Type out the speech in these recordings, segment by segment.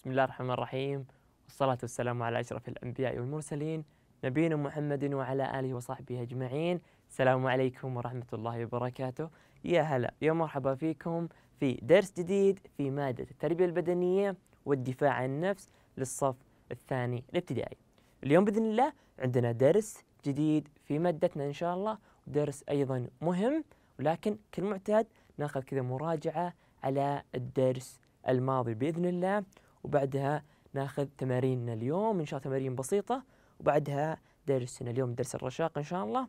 بسم الله الرحمن الرحيم والصلاة والسلام على أشرف الأنبياء والمرسلين نبينا محمد وعلى آله وصحبه أجمعين السلام عليكم ورحمة الله وبركاته يا هلا يا مرحبا فيكم في درس جديد في مادة التربية البدنية والدفاع عن النفس للصف الثاني الابتدائي اليوم بإذن الله عندنا درس جديد في مادتنا إن شاء الله ودرس أيضا مهم ولكن كالمعتاد ناخذ كذا مراجعة على الدرس الماضي بإذن الله وبعدها ناخذ تماريننا اليوم إن شاء الله تمارين بسيطة وبعدها درسنا اليوم درس الرشاق إن شاء الله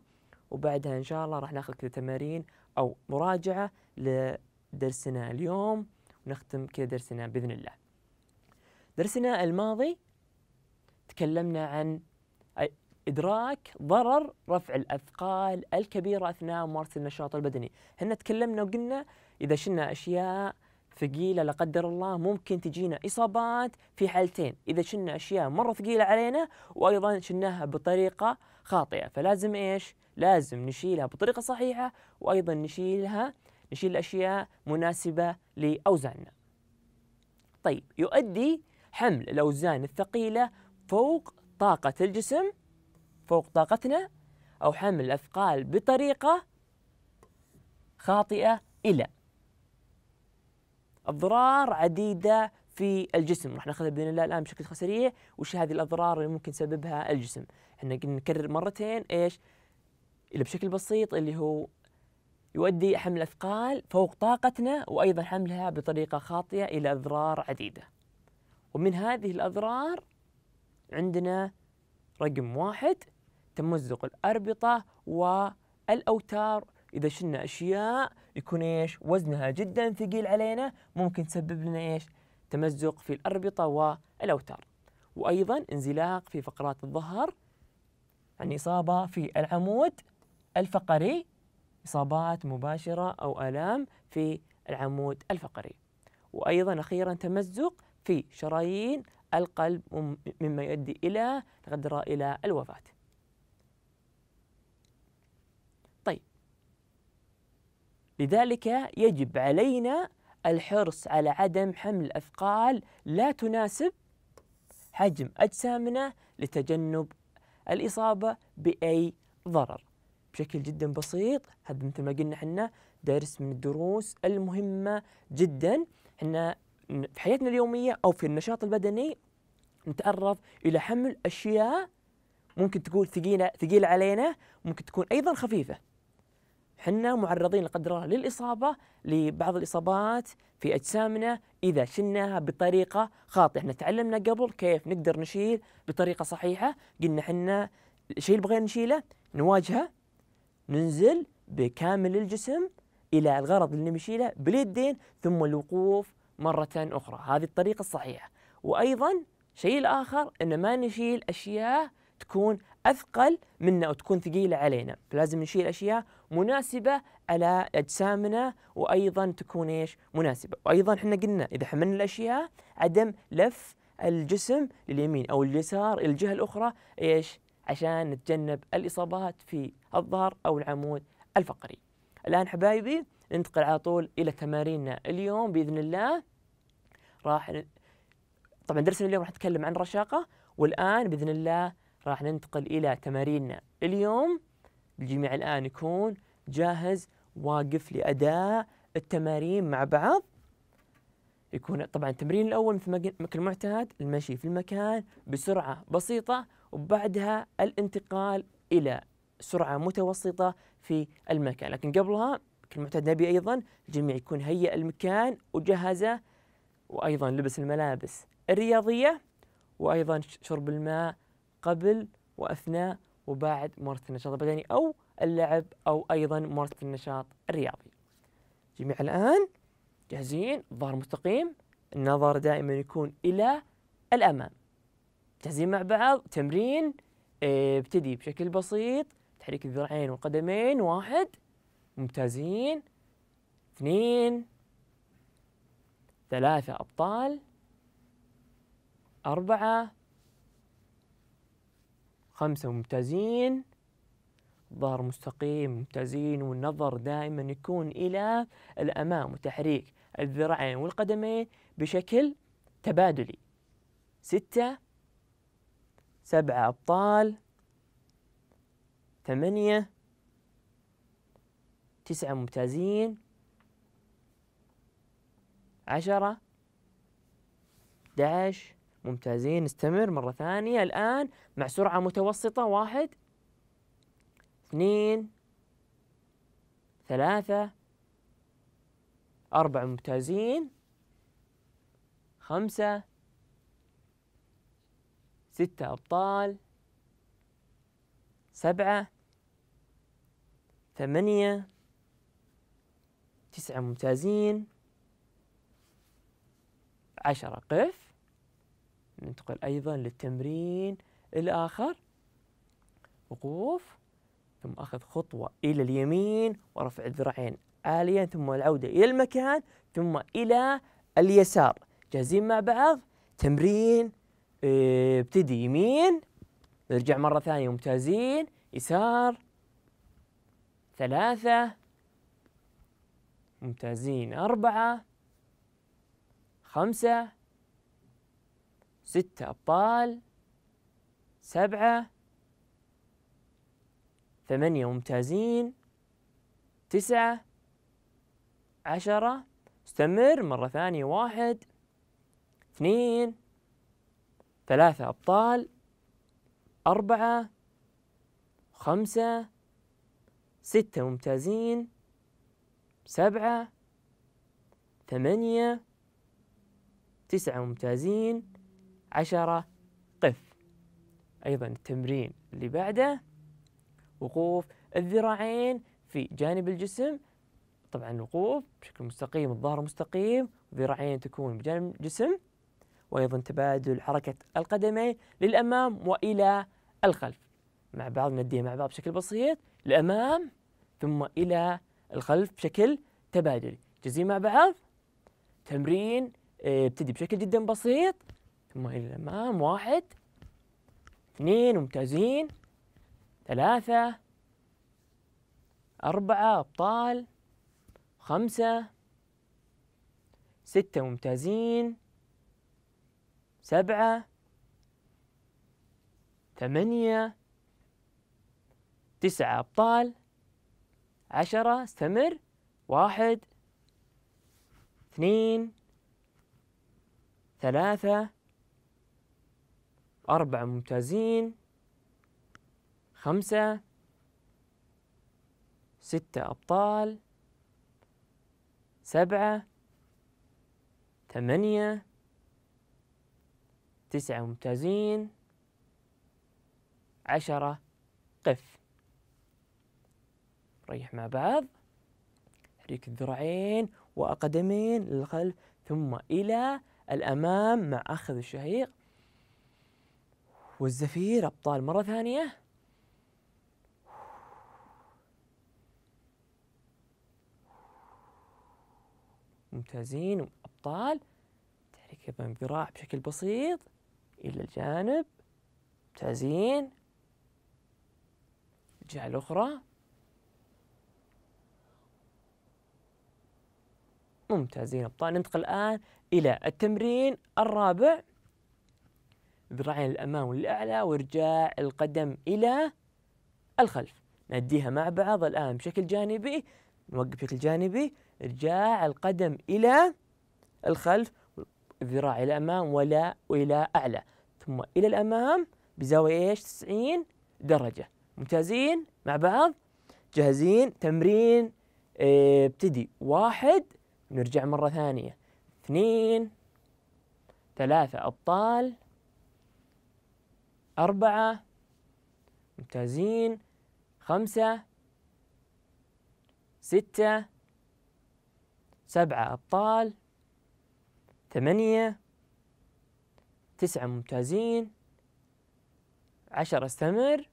وبعدها إن شاء الله راح ناخذ كذا تمارين أو مراجعة لدرسنا اليوم ونختم كذا درسنا بإذن الله درسنا الماضي تكلمنا عن إدراك ضرر رفع الأثقال الكبيرة أثناء ممارسة النشاط البدني هنا تكلمنا وقلنا إذا شلنا أشياء ثقيلة لا قدر الله ممكن تجينا إصابات في حالتين إذا شلنا أشياء مرة ثقيلة علينا وأيضا شلناها بطريقة خاطئة فلازم إيش؟ لازم نشيلها بطريقة صحيحة وأيضا نشيلها نشيل أشياء مناسبة لأوزاننا طيب يؤدي حمل الأوزان الثقيلة فوق طاقة الجسم فوق طاقتنا أو حمل الأثقال بطريقة خاطئة إلى أضرار عديدة في الجسم راح ناخذها باذن الله الان بشكل سريع وش هذه الاضرار اللي ممكن تسببها الجسم احنا نكرر مرتين ايش اللي بشكل بسيط اللي هو يؤدي حمل اثقال فوق طاقتنا وايضا حملها بطريقه خاطئه الى اضرار عديده ومن هذه الاضرار عندنا رقم واحد تمزق الاربطه والاوتار اذا شلنا اشياء يكون ايش وزنها جدا ثقيل علينا ممكن تسبب لنا ايش تمزق في الأربطة والأوتار وأيضا انزلاق في فقرات الظهر عن يعني إصابة في العمود الفقري إصابات مباشرة أو آلام في العمود الفقري وأيضا أخيرا تمزق في شرايين القلب مما يؤدي إلى لا إلى الوفاة لذلك يجب علينا الحرص على عدم حمل أثقال لا تناسب حجم أجسامنا لتجنب الإصابة بأي ضرر بشكل جدا بسيط هذا مثل ما قلنا احنا درس من الدروس المهمة جدا احنا في حياتنا اليومية أو في النشاط البدني نتعرض إلى حمل أشياء ممكن تكون ثقيلة ثقيلة علينا ممكن تكون أيضا خفيفة حنا معرضين لا قدر الله للاصابه لبعض الاصابات في اجسامنا اذا شلناها بطريقه خاطئه، احنا تعلمنا قبل كيف نقدر نشيل بطريقه صحيحه، قلنا حنا الشيء اللي بغينا نشيله نواجهه ننزل بكامل الجسم الى الغرض اللي نشيله باليدين ثم الوقوف مره اخرى، هذه الطريقه الصحيحه، وايضا الشيء الاخر ان ما نشيل اشياء تكون اثقل منا وتكون ثقيله علينا، فلازم نشيل اشياء مناسبة على أجسامنا وأيضا تكون إيش مناسبة وأيضا إحنا قلنا إذا حملنا الأشياء عدم لف الجسم لليمين أو اليسار إلى الجهة الأخرى إيش عشان نتجنب الإصابات في الظهر أو العمود الفقري الآن حبايبي ننتقل على طول إلى تماريننا اليوم بإذن الله راح طبعا درسنا اليوم راح نتكلم عن الرشاقة والآن بإذن الله راح ننتقل إلى تماريننا اليوم الجميع الآن يكون جاهز واقف لأداء التمارين مع بعض يكون طبعا التمرين الأول مثل ما المعتاد المشي في المكان بسرعة بسيطة وبعدها الانتقال إلى سرعة متوسطة في المكان لكن قبلها كالمعتاد نبي أيضا الجميع يكون هيأ المكان وجهزه وأيضا لبس الملابس الرياضية وأيضا شرب الماء قبل وأثناء وبعد ممارسة النشاط البدني أو اللعب أو أيضا ممارسة النشاط الرياضي جميع الآن جاهزين ظهر مستقيم النظر دائما يكون إلى الأمام جاهزين مع بعض تمرين آه، ابتدي بشكل بسيط تحريك الذراعين والقدمين واحد ممتازين اثنين ثلاثة أبطال أربعة خمسة ممتازين ظهر مستقيم ممتازين والنظر دائما يكون إلى الأمام وتحريك الذراعين والقدمين بشكل تبادلي ستة سبعة أبطال ثمانية تسعة ممتازين عشرة 11 ممتازين نستمر مرة ثانية الآن مع سرعة متوسطة واحد اثنين ثلاثة أربعة ممتازين خمسة ستة أبطال سبعة ثمانية تسعة ممتازين عشرة قف ننتقل أيضا للتمرين الآخر وقوف ثم أخذ خطوة إلى اليمين ورفع الذراعين عاليا ثم العودة إلى المكان ثم إلى اليسار جاهزين مع بعض تمرين آه، ابتدي يمين نرجع مرة ثانية ممتازين يسار ثلاثة ممتازين أربعة خمسة ستة أبطال سبعة ثمانية ممتازين تسعة عشرة استمر مرة ثانية واحد اثنين ثلاثة أبطال أربعة خمسة ستة ممتازين سبعة ثمانية تسعة ممتازين عشرة قف أيضا التمرين اللي بعده وقوف الذراعين في جانب الجسم طبعا الوقوف بشكل مستقيم الظهر مستقيم ذراعين تكون بجانب الجسم وأيضا تبادل حركة القدمين للأمام وإلى الخلف مع بعض نديها مع بعض بشكل بسيط للأمام ثم إلى الخلف بشكل تبادلي جزئين مع بعض تمرين ابتدي آه، بشكل جدا بسيط ثم إلى الأمام واحد اثنين ممتازين ثلاثة أربعة أبطال خمسة ستة ممتازين سبعة ثمانية تسعة أبطال عشرة استمر واحد اثنين ثلاثة أربعة ممتازين خمسة ستة أبطال سبعة ثمانية تسعة ممتازين عشرة قف ريح مع بعض حريك الذراعين وأقدمين للخلف ثم إلى الأمام مع أخذ الشهيق والزفير أبطال مرة ثانية ممتازين وأبطال تحريك الذراع بشكل بسيط إلى الجانب ممتازين الجهة الأخرى ممتازين أبطال ننتقل الآن إلى التمرين الرابع ذراعين الأمام والأعلى وارجاع القدم إلى الخلف نديها مع بعض الآن بشكل جانبي نوقف بشكل جانبي ارجاع القدم إلى الخلف ذراع إلى الأمام ولا وإلى أعلى ثم إلى الأمام بزاوية إيش 90 درجة ممتازين مع بعض جاهزين تمرين آه، ابتدي واحد نرجع مرة ثانية اثنين ثلاثة أبطال أربعة ممتازين خمسة ستة سبعة أبطال ثمانية تسعة ممتازين عشرة استمر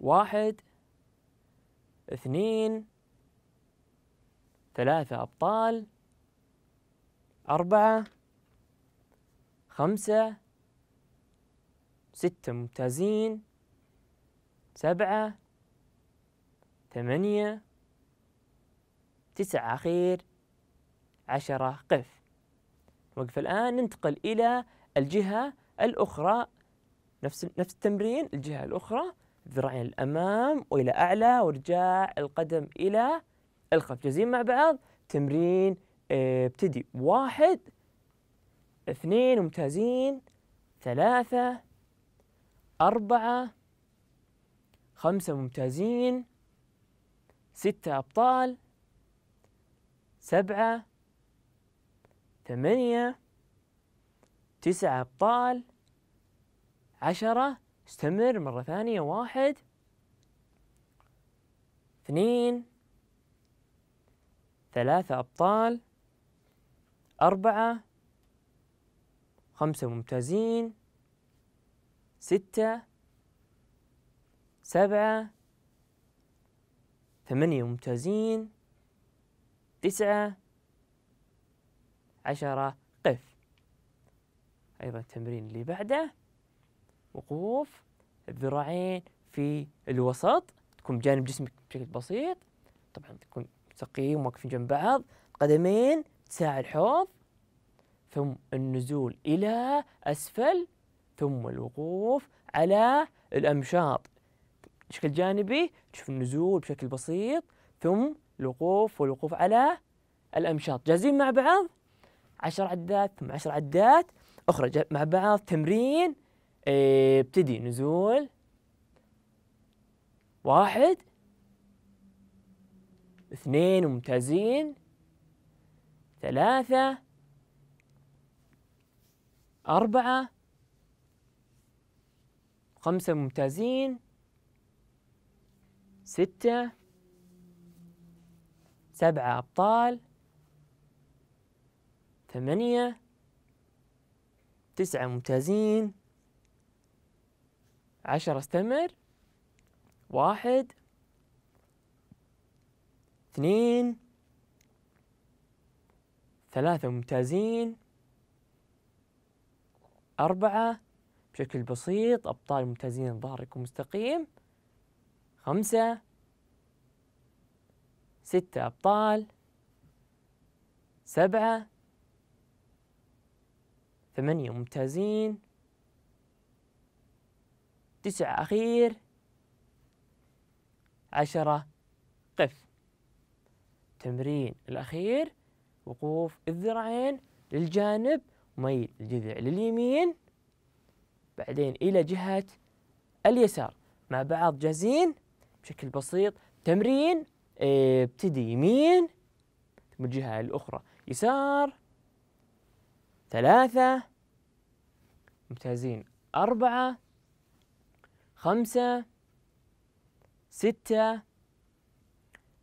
واحد اثنين ثلاثة أبطال أربعة خمسة ستة ممتازين سبعة ثمانية تسعة أخير عشرة قف وقف الآن ننتقل إلى الجهة الأخرى نفس نفس التمرين الجهة الأخرى ذراعين الأمام وإلى أعلى ورجاع القدم إلى الخلف جاهزين مع بعض تمرين آه، ابتدي واحد اثنين ممتازين ثلاثة أربعة خمسة ممتازين ستة أبطال سبعة ثمانية تسعة أبطال عشرة استمر مرة ثانية واحد اثنين ثلاثة أبطال أربعة خمسة ممتازين ستة سبعة ثمانية ممتازين تسعة عشرة قف أيضا التمرين اللي بعده وقوف الذراعين في الوسط تكون بجانب جسمك بشكل بسيط طبعا تكون مستقيم واقفين جنب بعض قدمين تساع الحوض ثم النزول إلى أسفل ثم الوقوف على الأمشاط بشكل جانبي تشوف النزول بشكل بسيط ثم الوقوف والوقوف على الأمشاط جاهزين مع بعض عشر عدات ثم عشر عدات أخرى مع بعض تمرين ابتدي آه، نزول واحد اثنين ممتازين ثلاثة أربعة خمسة ممتازين ستة سبعة أبطال ثمانية تسعة ممتازين عشرة استمر واحد اثنين ثلاثة ممتازين أربعة بشكل بسيط أبطال ممتازين ظهركم يكون مستقيم خمسة ستة أبطال سبعة ثمانية ممتازين تسعة أخير عشرة قف تمرين الأخير وقوف الذراعين للجانب ميل الجذع لليمين بعدين إلى جهة اليسار مع بعض جاهزين بشكل بسيط تمرين آه، ابتدي يمين من الجهة الأخرى يسار ثلاثة ممتازين أربعة خمسة ستة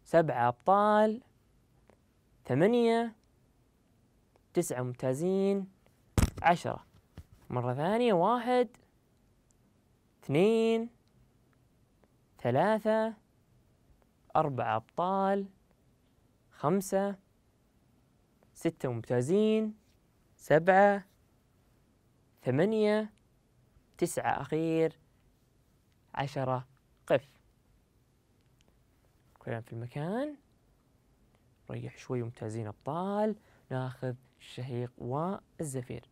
سبعة أبطال ثمانية تسعة ممتازين عشرة مرة ثانية واحد اثنين ثلاثة أربعة أبطال خمسة ستة ممتازين سبعة ثمانية تسعة أخير عشرة قف كلام في المكان ريح شوي ممتازين أبطال ناخذ الشهيق والزفير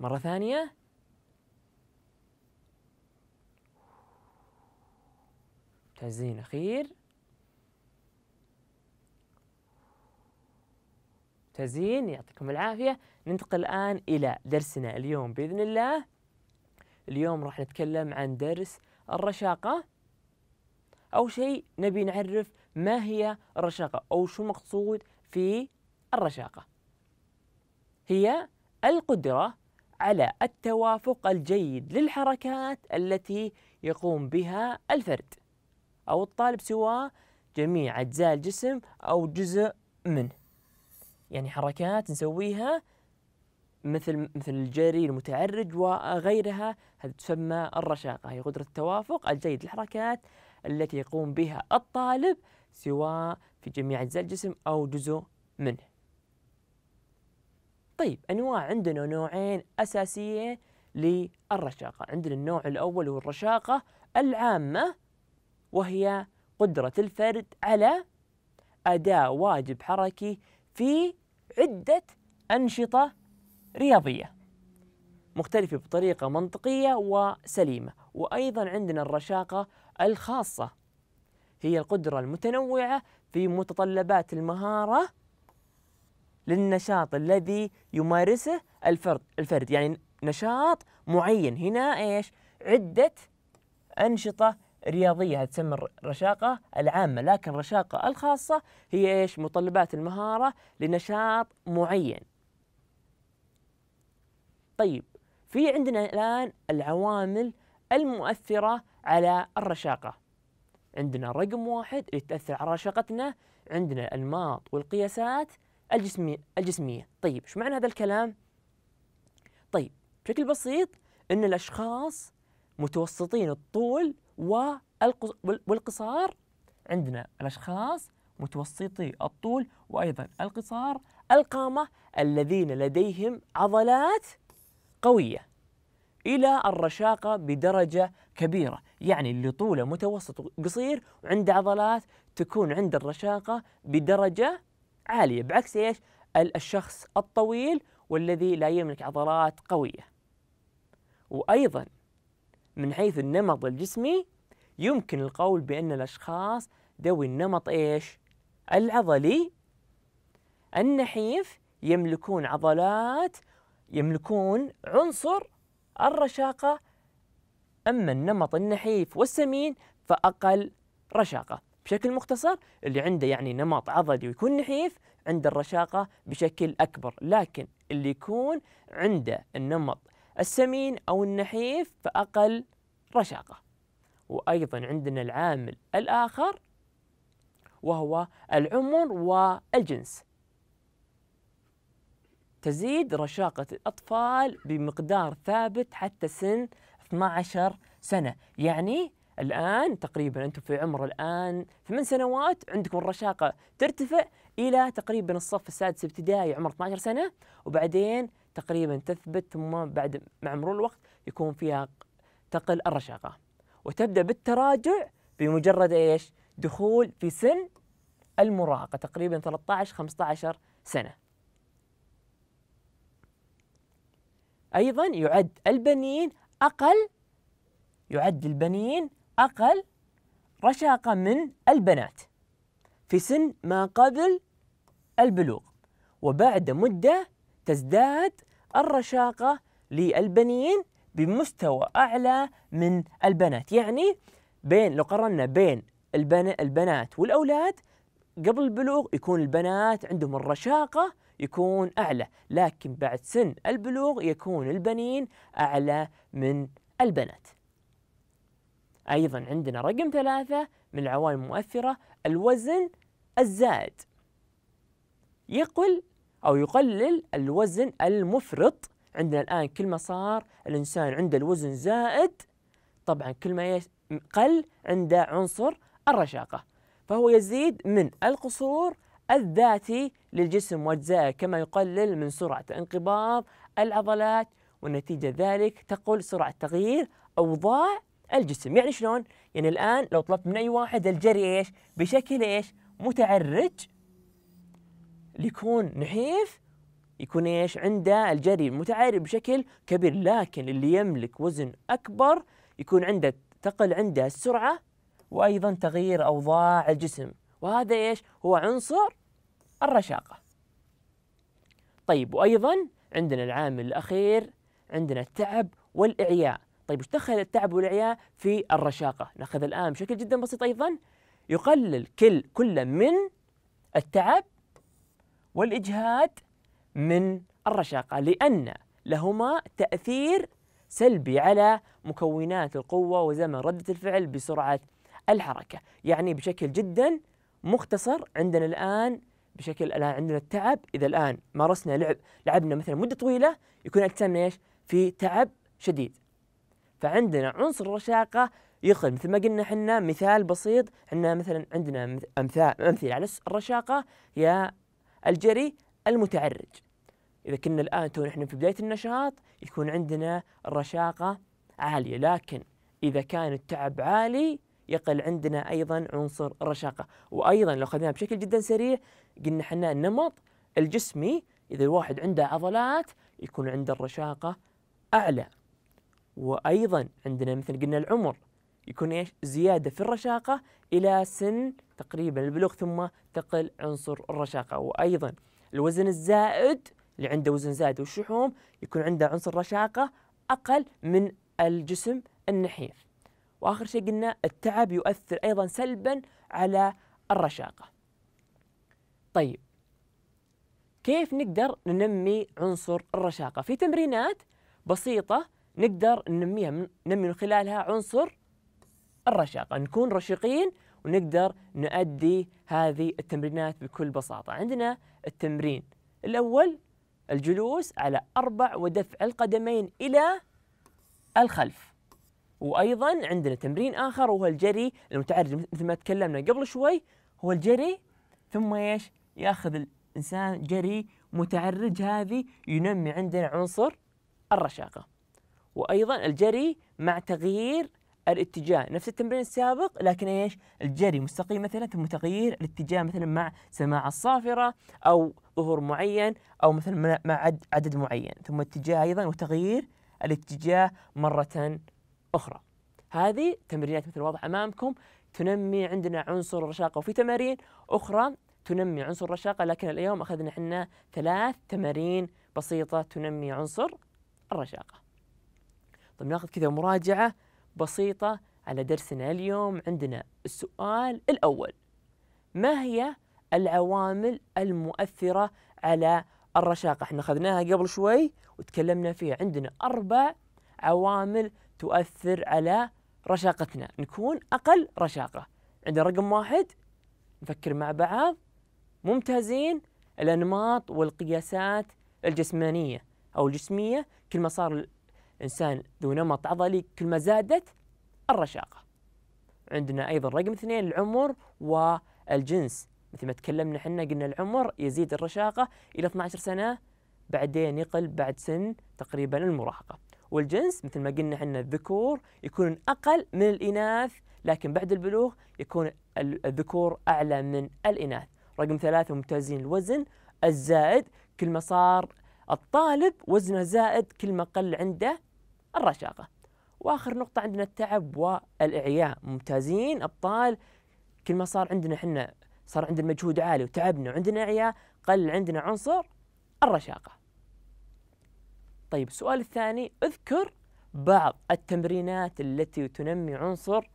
مرة ثانية تزين أخير ممتازين يعطيكم العافية ننتقل الآن إلى درسنا اليوم بإذن الله اليوم راح نتكلم عن درس الرشاقة أو شيء نبي نعرف ما هي الرشاقة أو شو المقصود في الرشاقة هي القدرة على التوافق الجيد للحركات التي يقوم بها الفرد أو الطالب سواء جميع أجزاء الجسم أو جزء منه يعني حركات نسويها مثل مثل الجري المتعرج وغيرها هذه تسمى الرشاقة هي قدرة التوافق الجيد للحركات التي يقوم بها الطالب سواء في جميع أجزاء الجسم أو جزء منه طيب انواع عندنا نوعين اساسيين للرشاقه عندنا النوع الاول والرشاقه العامه وهي قدره الفرد على اداء واجب حركي في عده انشطه رياضيه مختلفه بطريقه منطقيه وسليمه وايضا عندنا الرشاقه الخاصه هي القدره المتنوعه في متطلبات المهاره للنشاط الذي يمارسه الفرد الفرد يعني نشاط معين هنا ايش عدة أنشطة رياضية تسمى الرشاقة العامة لكن الرشاقة الخاصة هي ايش متطلبات المهارة لنشاط معين طيب في عندنا الآن العوامل المؤثرة على الرشاقة عندنا رقم واحد اللي تأثر على رشاقتنا عندنا الأنماط والقياسات الجسمية الجسمية طيب ايش معنى هذا الكلام طيب بشكل بسيط ان الاشخاص متوسطين الطول والقصار عندنا الاشخاص متوسطي الطول وايضا القصار القامه الذين لديهم عضلات قويه الى الرشاقه بدرجه كبيره يعني اللي طوله متوسط وقصير وعنده عضلات تكون عند الرشاقه بدرجه عالية بعكس ايش؟ الشخص الطويل والذي لا يملك عضلات قوية وأيضا من حيث النمط الجسمي يمكن القول بأن الأشخاص ذوي النمط ايش؟ العضلي النحيف يملكون عضلات يملكون عنصر الرشاقة أما النمط النحيف والسمين فأقل رشاقة بشكل مختصر اللي عنده يعني نمط عضلي ويكون نحيف عنده الرشاقة بشكل أكبر لكن اللي يكون عنده النمط السمين أو النحيف فأقل رشاقة وأيضا عندنا العامل الآخر وهو العمر والجنس تزيد رشاقة الأطفال بمقدار ثابت حتى سن 12 سنة يعني الآن تقريبا أنتم في عمر الآن ثمان سنوات عندكم الرشاقة ترتفع إلى تقريبا الصف السادس ابتدائي عمر 12 سنة وبعدين تقريبا تثبت ثم بعد مع مرور الوقت يكون فيها تقل الرشاقة وتبدأ بالتراجع بمجرد إيش دخول في سن المراهقة تقريبا 13-15 سنة أيضا يعد البنين أقل يعد البنين أقل رشاقة من البنات في سن ما قبل البلوغ وبعد مدة تزداد الرشاقة للبنين بمستوى أعلى من البنات يعني بين لو قررنا بين البنات والأولاد قبل البلوغ يكون البنات عندهم الرشاقة يكون أعلى لكن بعد سن البلوغ يكون البنين أعلى من البنات أيضا عندنا رقم ثلاثة من العوامل المؤثرة الوزن الزائد يقل أو يقلل الوزن المفرط عندنا الآن كل ما صار الإنسان عنده الوزن زائد طبعا كل ما قل عنده عنصر الرشاقة فهو يزيد من القصور الذاتي للجسم وأجزائه كما يقلل من سرعة انقباض العضلات ونتيجة ذلك تقل سرعة تغيير أوضاع الجسم يعني شلون يعني الآن لو طلبت من أي واحد الجري إيش بشكل إيش متعرج يكون نحيف يكون إيش عنده الجري متعرج بشكل كبير لكن اللي يملك وزن أكبر يكون عنده تقل عنده السرعة وأيضا تغيير أوضاع الجسم وهذا إيش هو عنصر الرشاقة طيب وأيضا عندنا العامل الأخير عندنا التعب والإعياء طيب ايش دخل التعب والعياء في الرشاقة؟ ناخذ الآن بشكل جدا بسيط أيضا يقلل كل كل من التعب والإجهاد من الرشاقة لأن لهما تأثير سلبي على مكونات القوة وزمن ردة الفعل بسرعة الحركة يعني بشكل جدا مختصر عندنا الآن بشكل الآن عندنا التعب إذا الآن مارسنا لعب لعبنا مثلا مدة طويلة يكون أجسامنا إيش في تعب شديد فعندنا عنصر الرشاقة يخل مثل ما قلنا حنا مثال بسيط حنا مثلا عندنا أمثال أمثلة على الرشاقة يا الجري المتعرج إذا كنا الآن تو احنا في بداية النشاط يكون عندنا الرشاقة عالية لكن إذا كان التعب عالي يقل عندنا أيضا عنصر الرشاقة وأيضا لو أخذناها بشكل جدا سريع قلنا حنا النمط الجسمي إذا الواحد عنده عضلات يكون عنده الرشاقة أعلى وأيضا عندنا مثل قلنا العمر يكون إيش زيادة في الرشاقة إلى سن تقريبا البلوغ ثم تقل عنصر الرشاقة وأيضا الوزن الزائد اللي عنده وزن زائد والشحوم يكون عنده عنصر رشاقة أقل من الجسم النحيف وآخر شيء قلنا التعب يؤثر أيضا سلبا على الرشاقة طيب كيف نقدر ننمي عنصر الرشاقة في تمرينات بسيطة نقدر ننميها من ننمي من خلالها عنصر الرشاقة نكون رشيقين ونقدر نؤدي هذه التمرينات بكل بساطة عندنا التمرين الأول الجلوس على أربع ودفع القدمين إلى الخلف وأيضا عندنا تمرين آخر وهو الجري المتعرج مثل ما تكلمنا قبل شوي هو الجري ثم إيش يأخذ الإنسان جري متعرج هذه ينمي عندنا عنصر الرشاقة وايضا الجري مع تغيير الاتجاه نفس التمرين السابق لكن ايش الجري مستقيم مثلا ثم تغيير الاتجاه مثلا مع سماع الصافره او ظهور معين او مثلا مع عدد معين ثم اتجاه ايضا وتغيير الاتجاه مره اخرى هذه تمرينات مثل واضح امامكم تنمي عندنا عنصر الرشاقه وفي تمارين اخرى تنمي عنصر الرشاقه لكن اليوم اخذنا احنا ثلاث تمارين بسيطه تنمي عنصر الرشاقه طيب ناخذ كذا مراجعة بسيطة على درسنا اليوم عندنا السؤال الأول ما هي العوامل المؤثرة على الرشاقة احنا أخذناها قبل شوي وتكلمنا فيها عندنا أربع عوامل تؤثر على رشاقتنا نكون أقل رشاقة عندنا رقم واحد نفكر مع بعض ممتازين الأنماط والقياسات الجسمانية أو الجسمية كل ما صار إنسان ذو نمط عضلي كل ما زادت الرشاقة عندنا أيضا رقم اثنين العمر والجنس مثل ما تكلمنا احنا قلنا العمر يزيد الرشاقة إلى 12 سنة بعدين يقل بعد سن تقريبا المراهقة والجنس مثل ما قلنا احنا الذكور يكون أقل من الإناث لكن بعد البلوغ يكون الذكور أعلى من الإناث رقم ثلاثة ممتازين الوزن الزائد كل ما صار الطالب وزنه زائد كل ما قل عنده الرشاقة واخر نقطه عندنا التعب والاعياء ممتازين ابطال كل ما صار عندنا احنا صار عندنا مجهود عالي وتعبنا وعندنا اعياء قل عندنا عنصر الرشاقه طيب السؤال الثاني اذكر بعض التمرينات التي تنمي عنصر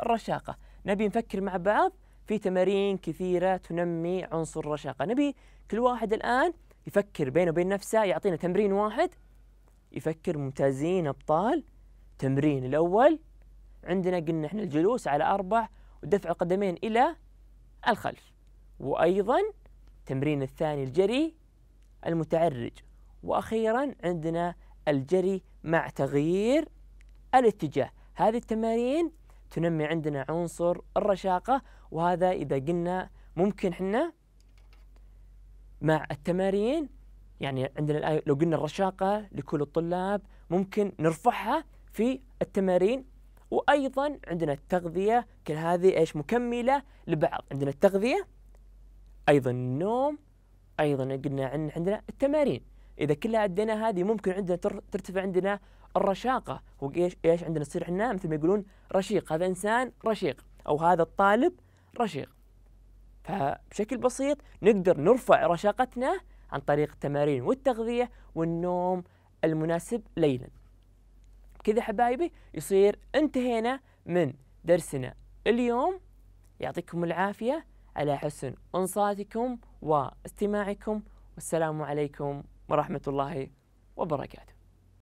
الرشاقه نبي نفكر مع بعض في تمارين كثيره تنمي عنصر الرشاقه نبي كل واحد الان يفكر بينه وبين نفسه يعطينا تمرين واحد يفكر ممتازين أبطال تمرين الأول عندنا قلنا احنا الجلوس على أربع ودفع القدمين إلى الخلف وأيضا تمرين الثاني الجري المتعرج وأخيرا عندنا الجري مع تغيير الاتجاه هذه التمارين تنمي عندنا عنصر الرشاقة وهذا إذا قلنا ممكن احنا مع التمارين يعني عندنا الآن لو قلنا الرشاقة لكل الطلاب ممكن نرفعها في التمارين وأيضا عندنا التغذية كل هذه إيش مكملة لبعض عندنا التغذية أيضا النوم أيضا قلنا عندنا التمارين إذا كلها أدينا هذه ممكن عندنا ترتفع عندنا الرشاقة وإيش إيش عندنا تصير احنا مثل ما يقولون رشيق هذا إنسان رشيق أو هذا الطالب رشيق فبشكل بسيط نقدر نرفع رشاقتنا عن طريق التمارين والتغذية والنوم المناسب ليلا كذا حبايبي يصير انتهينا من درسنا اليوم يعطيكم العافية على حسن انصاتكم واستماعكم والسلام عليكم ورحمة الله وبركاته